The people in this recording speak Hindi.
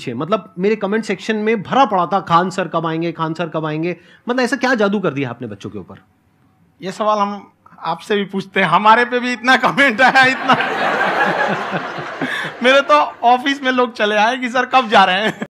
पीछे मतलब मेरे कमेंट सेक्शन में भरा पड़ा था खान सर कब आएंगे खान सर कब आएंगे मतलब ऐसा क्या जादू कर दिया आपने बच्चों के ऊपर ये सवाल हम आपसे भी पूछते हैं हमारे पे भी इतना कमेंट आया इतना मेरे तो ऑफिस में लोग चले आए कि सर कब जा रहे हैं